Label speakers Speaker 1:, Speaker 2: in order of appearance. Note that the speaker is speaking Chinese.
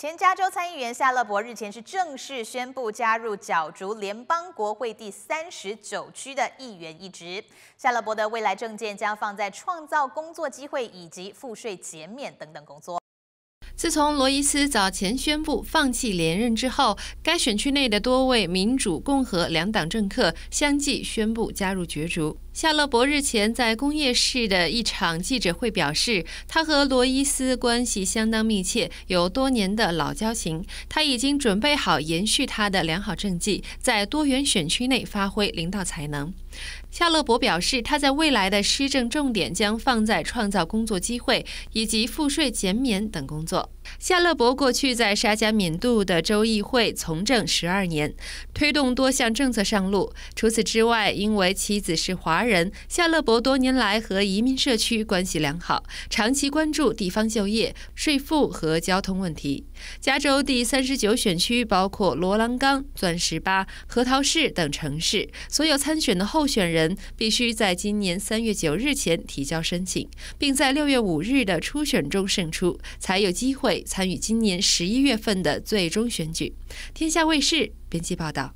Speaker 1: 前加州参议员夏勒伯日前是正式宣布加入角逐联邦国会第三十九区的议员一职。夏勒伯的未来政见将放在创造工作机会以及赋税减免等等工作。
Speaker 2: 自从罗伊斯早前宣布放弃连任之后，该选区内的多位民主、共和两党政客相继宣布加入角逐。夏勒伯日前在工业市的一场记者会表示，他和罗伊斯关系相当密切，有多年的老交情。他已经准备好延续他的良好政绩，在多元选区内发挥领导才能。夏勒伯表示，他在未来的施政重点将放在创造工作机会以及赋税减免等工作。夏勒伯过去在沙加敏度的州议会从政十二年，推动多项政策上路。除此之外，因为妻子是华人，夏勒伯多年来和移民社区关系良好，长期关注地方就业、税负和交通问题。加州第三十九选区包括罗兰冈、钻石八、核桃市等城市。所有参选的候选人必须在今年三月九日前提交申请，并在六月五日的初选中胜出，才有机会。参与今年十一月份的最终选举。天下卫视编辑报道。